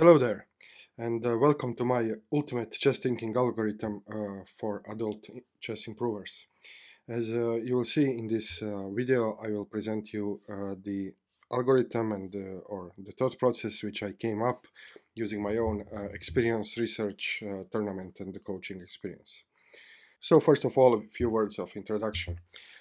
Hello there, and uh, welcome to my ultimate chess thinking algorithm uh, for adult chess improvers. As uh, you will see in this uh, video, I will present you uh, the algorithm and uh, or the thought process which I came up using my own experience, research, tournament and the coaching experience. So first of all, a few words of introduction.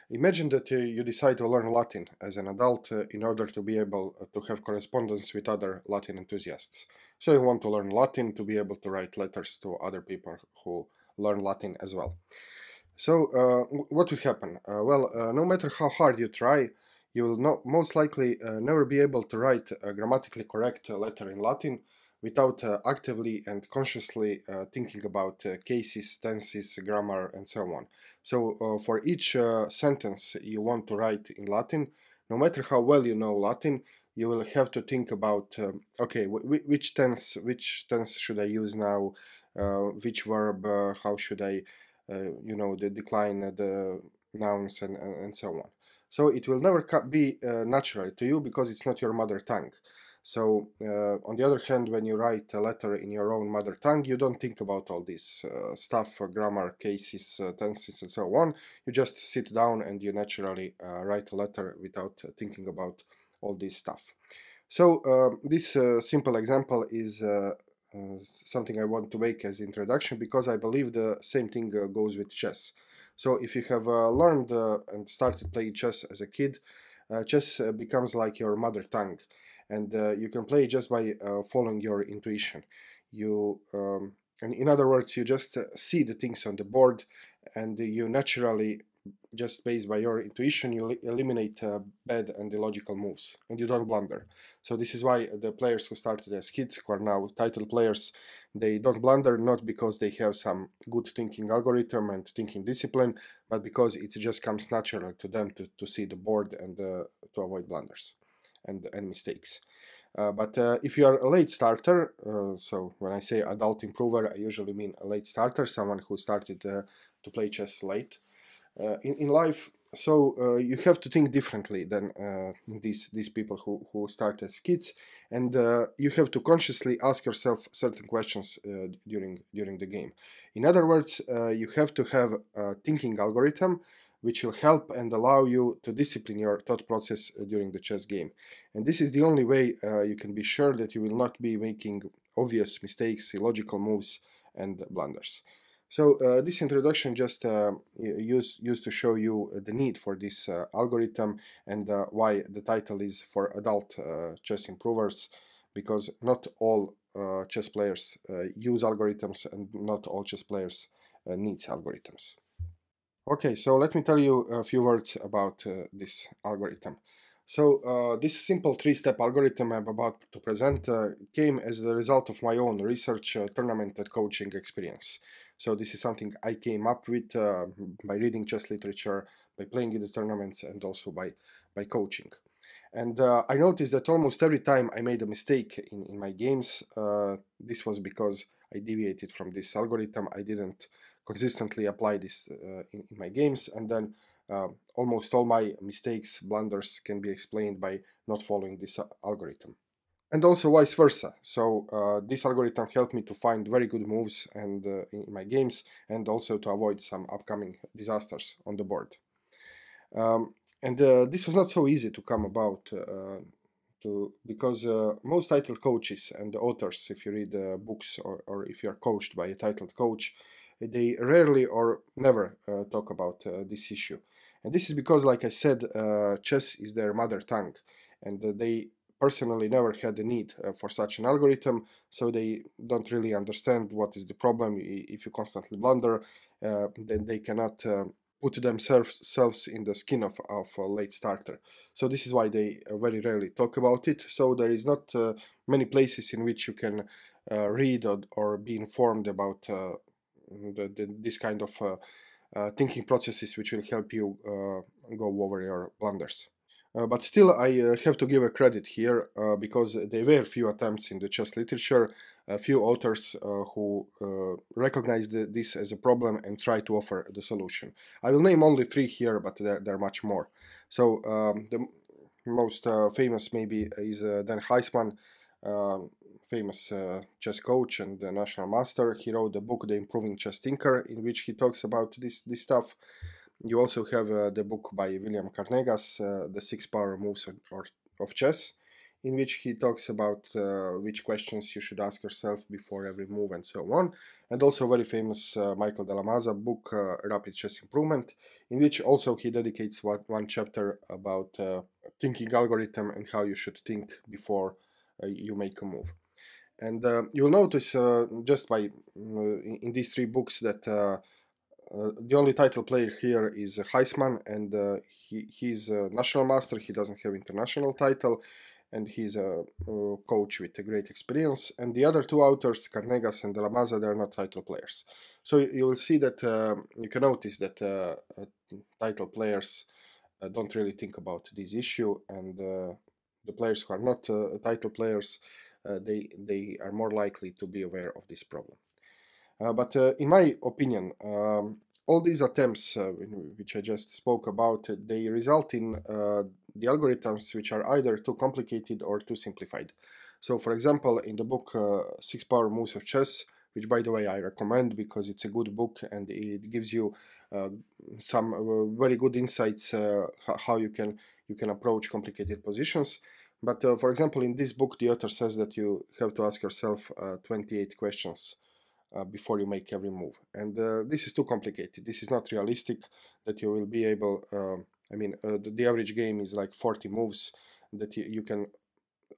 Imagine that uh, you decide to learn Latin as an adult uh, in order to be able uh, to have correspondence with other Latin enthusiasts. So you want to learn Latin to be able to write letters to other people who learn Latin as well. So uh, what would happen? Uh, well, uh, no matter how hard you try, you will not, most likely never be able to write a grammatically correct letter in Latin without uh, actively and consciously uh, thinking about uh, cases, tenses, grammar, and so on. So for each sentence you want to write in Latin, no matter how well you know Latin, you will have to think about um, okay which tense which tense should I use now, uh, which verb, uh, how should I, uh, you know, the decline the nouns and, and so on. So it will never be natural to you because it's not your mother tongue. So uh, on the other hand, when you write a letter in your own mother tongue, you don't think about all this uh, stuff, uh, grammar, cases, tenses, and so on. You just sit down and you naturally write a letter without thinking about all this stuff. So uh, this uh, simple example is uh, something I want to make as introduction because I believe the same thing goes with chess. So if you have learned and started playing chess as a kid, chess becomes like your mother tongue and uh, you can play just by uh, following your intuition you um, and in other words you just uh, see the things on the board and you naturally just based by your intuition you eliminate uh, bad and illogical moves and you don't blunder so this is why the players who started as kids who are now title players they don't blunder not because they have some good thinking algorithm and thinking discipline but because it just comes natural to them to, to see the board and uh, to avoid blunders and, and mistakes. Uh, but uh, if you are a late starter, uh, so when I say adult improver, I usually mean a late starter, someone who started uh, to play chess late uh, in, in life. So uh, you have to think differently than these these people who, who start as kids, and you have to consciously ask yourself certain questions during during the game. In other words, you have to have a thinking algorithm which will help and allow you to discipline your thought process uh, during the chess game. And this is the only way uh, you can be sure that you will not be making obvious mistakes, illogical moves, and blunders. So uh, this introduction just uh, used, used to show you the need for this uh, algorithm and uh, why the title is for adult uh, chess improvers because not all chess players use algorithms and not all chess players needs algorithms. Okay, so let me tell you a few words about uh, this algorithm. So uh, this simple three-step algorithm I'm about to present uh, came as the result of my own research uh, tournament and coaching experience. So this is something I came up with uh, by reading chess literature, by playing in the tournaments, and also by, by coaching. And uh, I noticed that almost every time I made a mistake in, in my games, this was because I deviated from this algorithm. I didn't consistently apply this uh, in, in, my games and then um, almost all my mistakes, blunders can be explained by not following this uh, algorithm. And also vice versa. So uh, this algorithm helped me to find very good moves and in my games and also to avoid some upcoming disasters on the board. Um, and uh, this was not so easy to come about uh, to because uh, most title coaches and authors if you read books or, or if you're coached by a titled coach they rarely or never uh, talk about uh, this issue. And this is because, like I said, uh, chess is their mother tongue, and they personally never had the need uh, for such an algorithm, so they don't really understand what is the problem. If you constantly blunder, uh, then they cannot uh, put themselves in the skin of, of a late starter. So this is why they very rarely talk about it. So there is not many places in which you can read or, or be informed about Mm-hmm. the, the, this kind of uh, uh, thinking processes which will help you uh, go over your blunders. but still, I have to give a credit here because there were few attempts in the chess literature, a few authors who recognized this as a problem and try to offer the solution. I will name only three here, but there, there are much more. So um, the most famous maybe is Dan Heisman, um, famous uh, chess coach and national master. He wrote the book The Improving Chess Thinker, in which he talks about this this stuff. You also have uh, the book by William Carnegas, uh, The Six Power Moves of, of Chess, in which he talks about uh, which questions you should ask yourself before every move and so on. And also very famous uh, Michael Dalamaza book, Rapid Chess Improvement, in which also he dedicates what, one chapter about thinking algorithm and how you should think before you make a move. And uh, you'll notice uh, just by uh, in these three books that the only title player here is Heisman, and he he's a national master. He doesn't have international title, and he's a coach with a great experience. And the other two authors, Carnegas and Ramaza, they're not title players. So you will see that uh, you can notice that uh, title players uh, don't really think about this issue, and the players who are not title players uh, they, they are more likely to be aware of this problem. Uh, but uh, in my opinion, um, all these attempts, which I just spoke about, they result in the algorithms which are either too complicated or too simplified. So, for example, in the book Six Power Moves of Chess, which by the way I recommend because it's a good book and it gives you uh, some uh, very good insights uh, how you can you can approach complicated positions. But uh, for example, in this book, the author says that you have to ask yourself uh, 28 questions uh, before you make every move. And uh, this is too complicated. This is not realistic that you will be able, um, I mean, uh, the, the, average game is like 40 moves that you, you can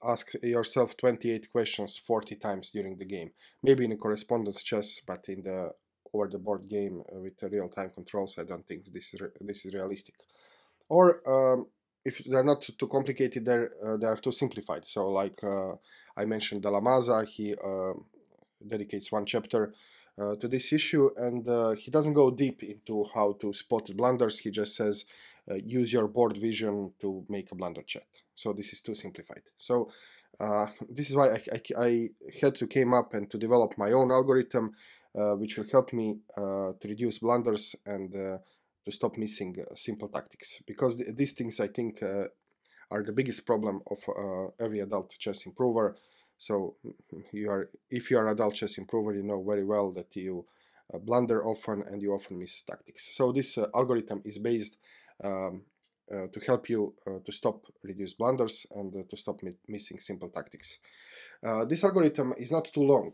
ask yourself 28 questions 40 times during the game. Maybe in correspondence chess, but in the over uh, the board game with real-time controls, I don't think this is, this is realistic. Or um, if they're not too complicated, they're uh, they are too simplified. So like uh, I mentioned, Dalamaza, he um, dedicates one chapter uh, to this issue, and uh, he doesn't go deep into how to spot blunders. He just says uh, use your board vision to make a blunder check. So this is too simplified. So this is why I, I, I, had to came up and to develop my own algorithm, which will help me to reduce blunders and to stop missing uh, simple tactics because th these things I think uh, are the biggest problem of uh, every adult chess improver. So mm, you are if you are adult chess improver, you know very well that you blunder often and you often miss tactics. So this algorithm is based um, uh, to help you uh, to stop reduce blunders and uh, to stop mi missing simple tactics. this algorithm is not too long,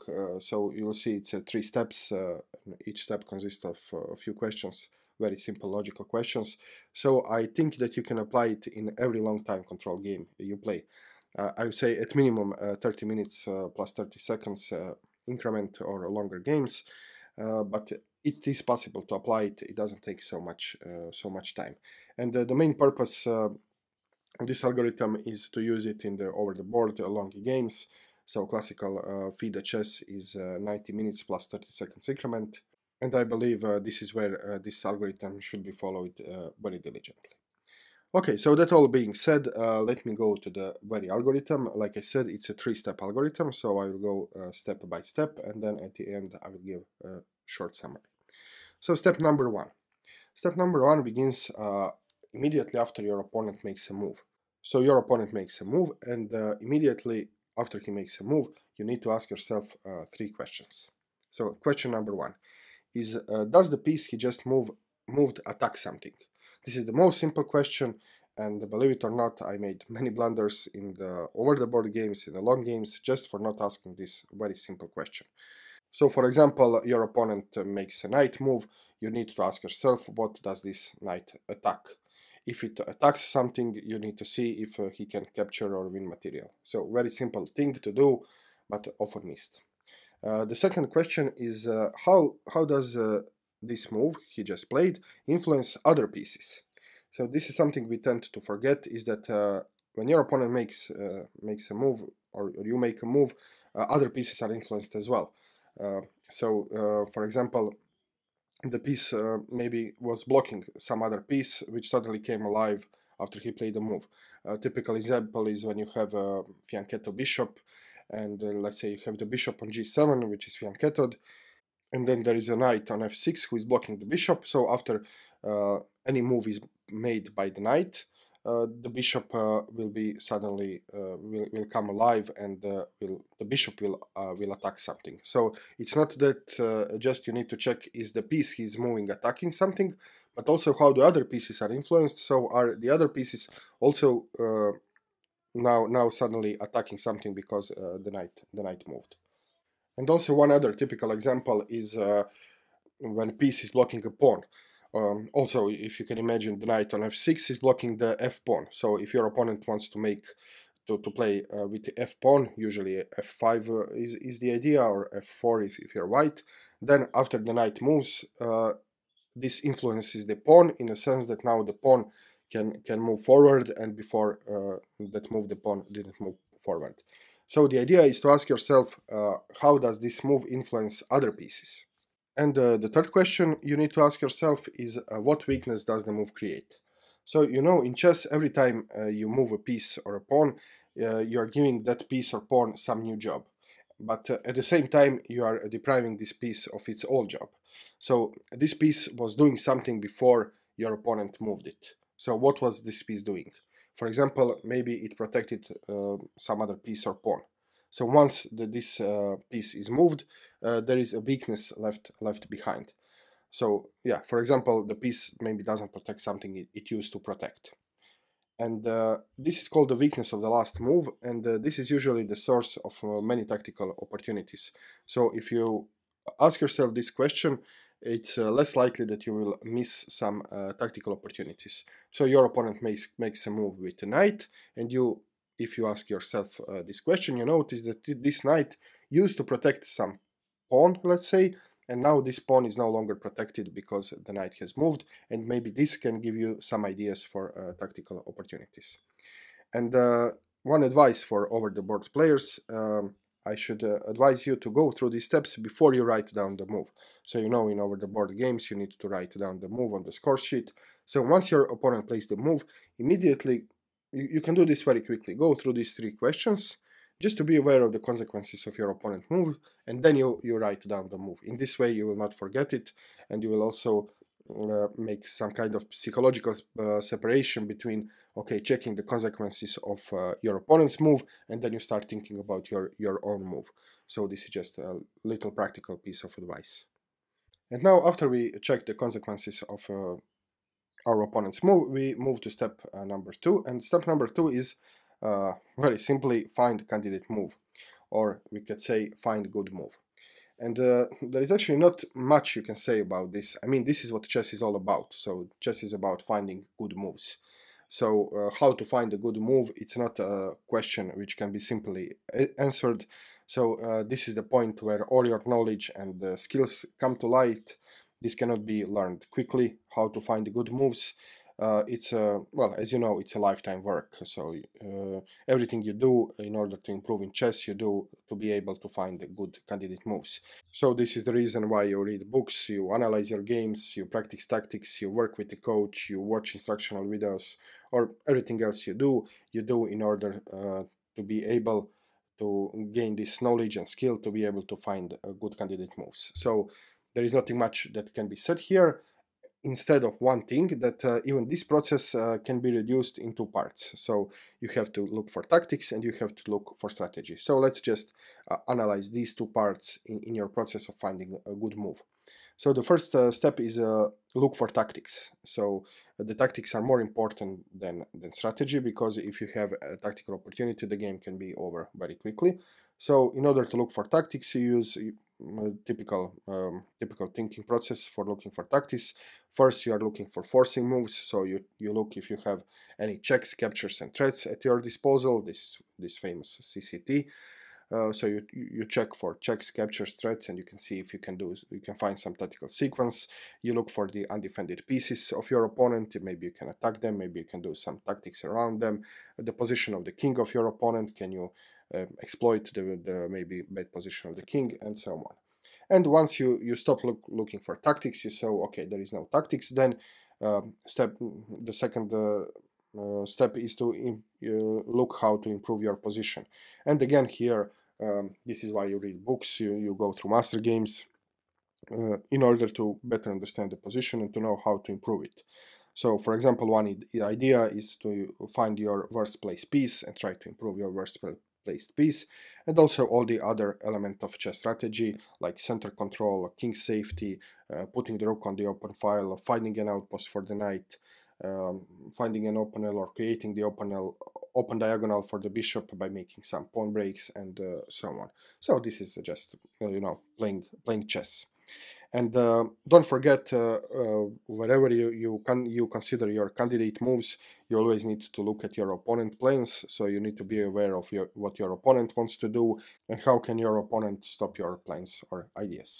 so you will see it's three steps. each step consists of a few questions very simple logical questions. So I think that you can apply it in every long time control game you play. Uh, I would say at minimum uh, 30 minutes uh, plus 30 seconds uh, increment or longer games, uh, but it is possible to apply it. It doesn't take so much so much time. And the main purpose of this algorithm is to use it in the over-the-board long games. So classical uh, FIDE chess is uh, 90 minutes plus 30 seconds increment and I believe uh, this is where uh, this algorithm should be followed uh, very diligently. Okay, so that all being said, uh, let me go to the very algorithm. Like I said, it's a three-step algorithm, so I will go uh, step by step, and then at the end I will give a short summary. So step number one. Step number one begins uh, immediately after your opponent makes a move. So your opponent makes a move, and immediately after he makes a move, you need to ask yourself three questions. So question number one, is uh, does the piece he just move, moved attack something? This is the most simple question and believe it or not I made many blunders in the over the board games, in the long games just for not asking this very simple question. So for example your opponent makes a knight move, you need to ask yourself what does this knight attack? If it attacks something you need to see if uh, he can capture or win material. So very simple thing to do but often missed. Uh, the second question is uh, how, how does uh, this move he just played influence other pieces? So this is something we tend to forget is that when your opponent makes, makes a move or, or, you make a move, other pieces are influenced as well. so for example, the piece uh, maybe was blocking some other piece which suddenly came alive after he played a move. A typical example is when you have a fianchetto bishop and uh, let's say you have the bishop on g7 which is fianchettoed and then there is a knight on f6 who is blocking the bishop so after uh, any move is made by the knight uh, the bishop uh, will be suddenly uh, will, will come alive and uh, will the bishop will will attack something so it's not that just you need to check is the piece he's moving attacking something but also how the other pieces are influenced so are the other pieces also now now suddenly attacking something because uh, the knight the knight moved. And also one other typical example is uh, when piece is blocking a pawn. Um, also, if you can imagine, the knight on f6 is blocking the f pawn. So if your opponent wants to make to, to play uh, with the f pawn, usually f5 uh, is, is the idea, or f4 if, if you're white. Then after the knight moves, uh, this influences the pawn in a sense that now the pawn can can move forward and before uh, that move the pawn didn't move forward. So the idea is to ask yourself uh, how does this move influence other pieces? And uh, the third question you need to ask yourself is uh, what weakness does the move create? So you know in chess every time uh, you move a piece or a pawn uh, you are giving that piece or pawn some new job but uh, at the same time you are depriving this piece of its old job. So this piece was doing something before your opponent moved it. So what was this piece doing? For example, maybe it protected uh, some other piece or pawn. So once the, this uh, piece is moved, uh, there is a weakness left left behind. So yeah, for example, the piece maybe doesn't protect something it, it used to protect. And uh, this is called the weakness of the last move, and uh, this is usually the source of uh, many tactical opportunities. So if you ask yourself this question, it's uh, less likely that you will miss some uh, tactical opportunities. So your opponent makes, makes a move with a knight, and you, if you ask yourself uh, this question, you notice that this knight used to protect some pawn, let's say, and now this pawn is no longer protected because the knight has moved, and maybe this can give you some ideas for uh, tactical opportunities. And uh, one advice for over-the-board players, um, I should uh, advise you to go through these steps before you write down the move. So you know in over the board games you need to write down the move on the score sheet. So once your opponent plays the move, immediately you, you can do this very quickly. Go through these three questions just to be aware of the consequences of your opponent move and then you, you write down the move. In this way you will not forget it and you will also uh, make some kind of psychological uh, separation between okay checking the consequences of uh, your opponent's move and then you start thinking about your your own move so this is just a little practical piece of advice and now after we check the consequences of uh, our opponent's move we move to step uh, number two and step number two is very simply find candidate move or we could say find good move and uh, there is actually not much you can say about this. I mean, this is what chess is all about. So chess is about finding good moves. So uh, how to find a good move, it's not a question which can be simply eh, answered. So uh, this is the point where all your knowledge and skills come to light. This cannot be learned quickly, how to find good moves uh, it's a well as you know it's a lifetime work so uh, everything you do in order to improve in chess you do to be able to find good candidate moves so this is the reason why you read books you analyze your games you practice tactics you work with the coach you watch instructional videos or everything else you do you do in order uh, to be able to gain this knowledge and skill to be able to find uh, good candidate moves so there is nothing much that can be said here instead of one thing that uh, even this process uh, can be reduced in two parts. So you have to look for tactics and you have to look for strategy. So let's just uh, analyze these two parts in, in your process of finding a good move. So the first uh, step is uh, look for tactics. So the tactics are more important than, than strategy because if you have a tactical opportunity, the game can be over very quickly. So in order to look for tactics, you use typical um, typical thinking process for looking for tactics. First, you are looking for forcing moves, so you, you look if you have any checks, captures, and threats at your disposal. This this famous CCT. Uh, so you you check for checks, captures, threats, and you can see if you can do you can find some tactical sequence. You look for the undefended pieces of your opponent. Maybe you can attack them. Maybe you can do some tactics around them. The position of the king of your opponent. Can you uh, exploit the, the, maybe bad position of the king and so on. And once you, you stop look, looking for tactics, you saw, okay, there is no tactics, then um, step the second uh, uh step is to in, uh, look how to improve your position. And again here, um, this is why you read books, you, you go through master games, uh, in order to better understand the position and to know how to improve it. So, for example, one idea is to find your worst place piece and try to improve your worst placed piece, and also all the other element of chess strategy like center control, king safety, uh, putting the rook on the open file, finding an outpost for the knight, um, finding an open L or creating the open L, open diagonal for the bishop by making some pawn breaks and uh, so on. So this is just you know playing playing chess. And uh, don't forget, uh, uh, wherever you you can you consider your candidate moves, you always need to look at your opponent plans. So you need to be aware of your, what your opponent wants to do and how can your opponent stop your plans or ideas.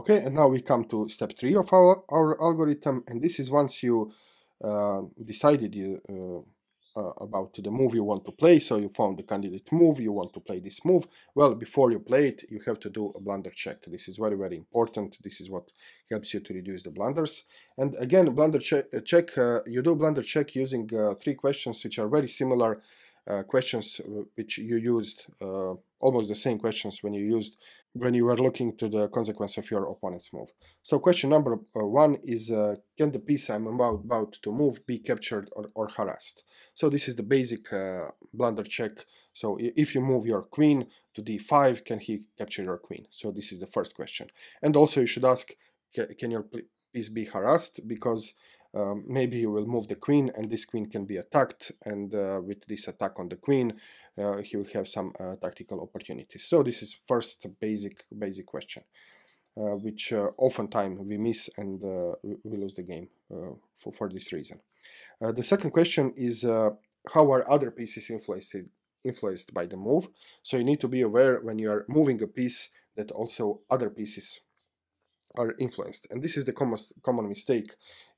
Okay, and now we come to step three of our, our algorithm, and this is once you uh, decided you uh, uh, about the move you want to play. So you found the candidate move, you want to play this move. Well, before you play it, you have to do a blunder check. This is very, very important. This is what helps you to reduce the blunders. And again, blunder che uh, check, uh, you do blunder check using uh, three questions which are very similar uh, questions uh, which you used, almost the same questions when you used when you are looking to the consequence of your opponent's move. So question number uh, one is, uh, can the piece I'm about, about to move be captured or, or harassed? So this is the basic uh, blunder check. So if you move your queen to d5, can he capture your queen? So this is the first question. And also you should ask, can your piece be harassed? Because um, maybe you will move the queen and this queen can be attacked and uh, with this attack on the queen uh, he will have some uh, tactical opportunities. So this is first basic basic question, uh, which oftentimes we miss and we lose the game for, for this reason. the second question is how are other pieces influenced influenced by the move. So you need to be aware when you are moving a piece that also other pieces are influenced. And this is the common, common mistake,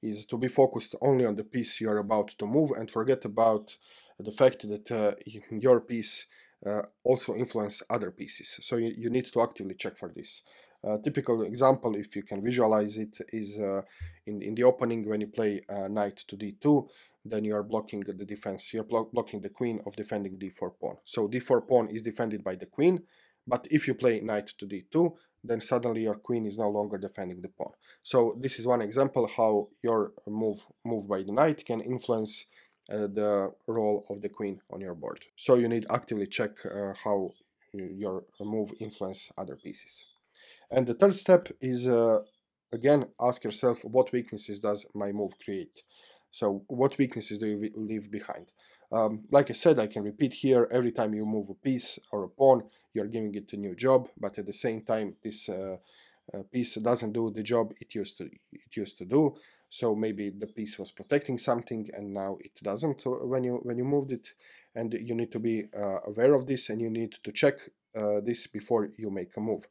is to be focused only on the piece you are about to move and forget about the fact that uh, your piece uh, also influence other pieces. So you, you, need to actively check for this. A typical example, if you can visualize it, is uh, in, in the opening when you play knight to d2, then you are blocking the defense. You're blo blocking the queen of defending d4 pawn. So d4 pawn is defended by the queen, but if you play knight to d2, then suddenly your queen is no longer defending the pawn. So this is one example how your move move by the knight can influence uh, the role of the queen on your board. So you need actively check uh, how uh, your move influence other pieces. And the third step is, again, ask yourself what weaknesses does my move create? So what weaknesses do you leave behind? Um, like I said, I can repeat here, every time you move a piece or a pawn, you're giving it a new job, but at the same time, this uh, piece doesn't do the job it used to, it used to do so maybe the piece was protecting something and now it doesn't uh, when you when you moved it and you need to be uh, aware of this and you need to check uh, this before you make a move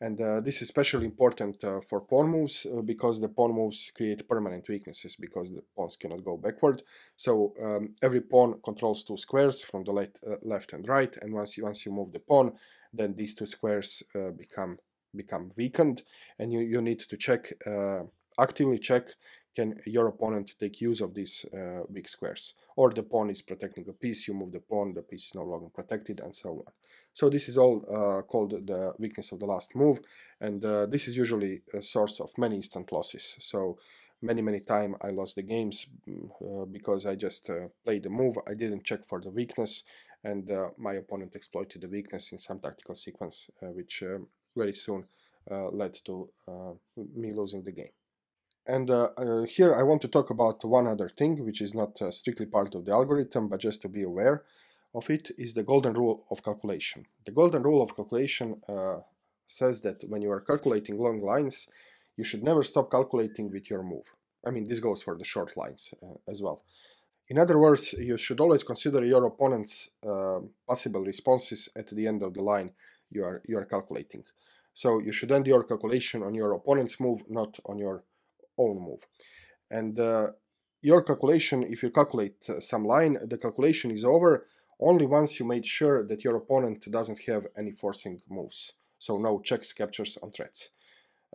and uh, this is especially important uh, for pawn moves uh, because the pawn moves create permanent weaknesses because the pawns cannot go backward so um, every pawn controls two squares from the left, left and right and once you once you move the pawn then these two squares become become weakened and you, you need to check actively check can your opponent take use of these uh, big squares or the pawn is protecting a piece you move the pawn the piece is no longer protected and so on so this is all uh, called the weakness of the last move and uh, this is usually a source of many instant losses so many many time i lost the games mm, uh, because i just uh, played the move i didn't check for the weakness and uh, my opponent exploited the weakness in some tactical sequence which um, very soon led to me losing the game and uh, uh, here I want to talk about one other thing, which is not uh, strictly part of the algorithm, but just to be aware of it, is the golden rule of calculation. The golden rule of calculation uh, says that when you are calculating long lines, you should never stop calculating with your move. I mean, this goes for the short lines uh, as well. In other words, you should always consider your opponent's uh, possible responses at the end of the line you are, you are calculating. So you should end your calculation on your opponent's move, not on your own move. And uh, your calculation, if you calculate uh, some line, the calculation is over only once you made sure that your opponent doesn't have any forcing moves. So no checks, captures, and threats.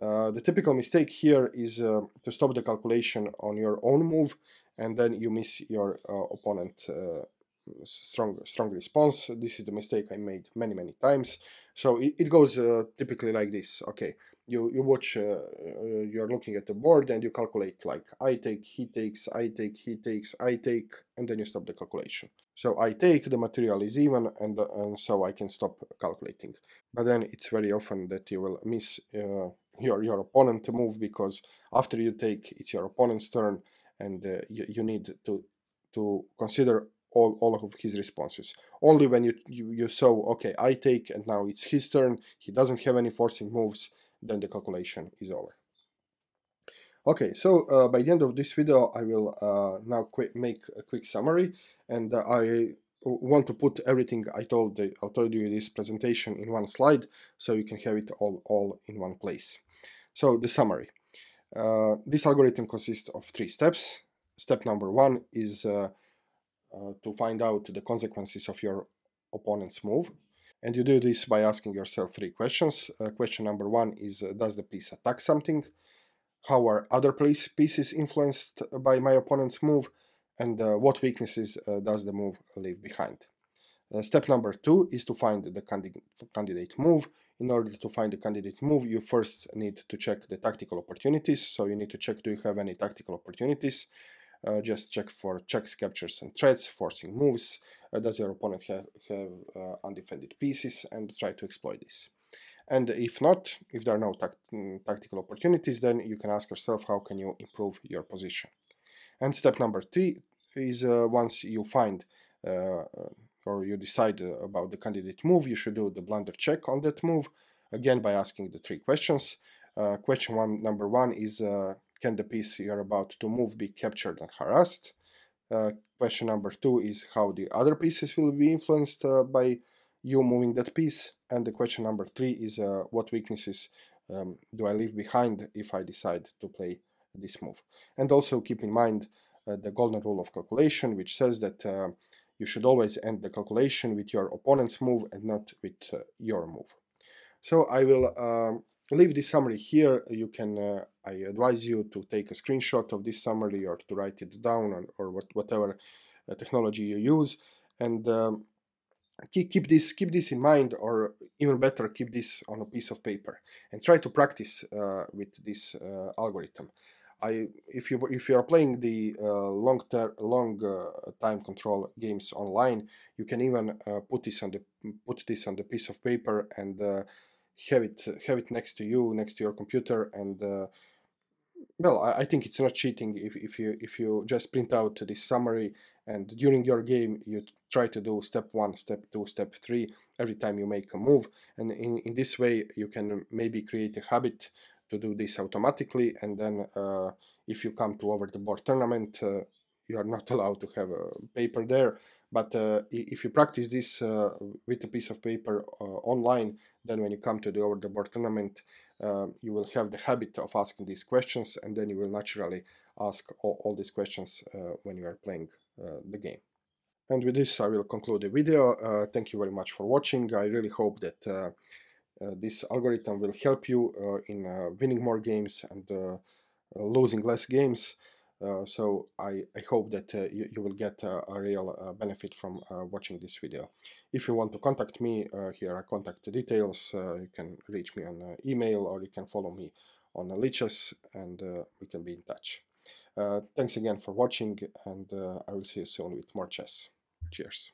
Uh, the typical mistake here is uh, to stop the calculation on your own move and then you miss your uh, opponent uh, strong strong response. This is the mistake I made many many times. So it, it goes typically like this. Okay, you you watch uh, uh, you're looking at the board and you calculate like i take he takes i take he takes i take and then you stop the calculation so i take the material is even and, and so i can stop calculating but then it's very often that you will miss uh, your your opponent to move because after you take it's your opponent's turn and uh, you, you need to to consider all, all of his responses. Only when you, you, you saw, okay, I take and now it's his turn, he doesn't have any forcing moves, then the calculation is over. Okay, so uh, by the end of this video, I will uh, now make a quick summary, and uh, I want to put everything I told, the, I told you this presentation in one slide, so you can have it all, all in one place. So the summary. Uh, this algorithm consists of three steps. Step number one is uh, uh, to find out the consequences of your opponent's move. And you do this by asking yourself three questions. Uh, question number one is uh, Does the piece attack something? How are other piece, pieces influenced by my opponent's move? And uh, what weaknesses uh, does the move leave behind? Uh, step number two is to find the candidate move. In order to find the candidate move, you first need to check the tactical opportunities. So you need to check do you have any tactical opportunities uh, just check for checks, captures, and threats, forcing moves. Uh, does your opponent have, have uh, undefended pieces? And try to exploit this. And if not, if there are no mm, tactical opportunities, then you can ask yourself how can you improve your position. And step number three is uh, once you find uh, uh, or you decide about the candidate move, you should do the blunder check on that move, again by asking the three questions. question one, number one is can the piece you're about to move be captured and harassed? Uh, question number two is how the other pieces will be influenced uh, by you moving that piece. And the question number three is uh, what weaknesses um, do I leave behind if I decide to play this move? And also keep in mind uh, the golden rule of calculation, which says that uh, you should always end the calculation with your opponent's move and not with uh, your move. So I will um, leave this summary here. You can, uh, I advise you to take a screenshot of this summary or to write it down or what, whatever uh, technology you use. And um, keep, keep, this, keep this in mind or even better, keep this on a piece of paper and try to practice uh, with this uh, algorithm. I, if you if you are playing the uh, long ter long uh, time control games online, you can even uh, put this on the put this on the piece of paper and uh, have it have it next to you, next to your computer, and uh, well, I, I, think it's not cheating if, if you if you just print out this summary and during your game you try to do step one, step two, step three every time you make a move, and in in this way you can maybe create a habit to do this automatically, and then uh, if you come to over the board tournament. Uh, you are not allowed to have a paper there, but uh, if you practice this uh, with a piece of paper uh, online, then when you come to the over-the-board tournament, you will have the habit of asking these questions, and then you will naturally ask all, all these questions when you are playing the game. And with this, I will conclude the video. Uh, thank you very much for watching. I really hope that uh, uh, this algorithm will help you in winning more games and losing less games. Uh, so I, I hope that uh, you, you will get uh, a real benefit from watching this video. If you want to contact me, here are contact details. you can reach me on email or you can follow me on Leeches and we can be in touch. thanks again for watching and I will see you soon with more chess. Cheers.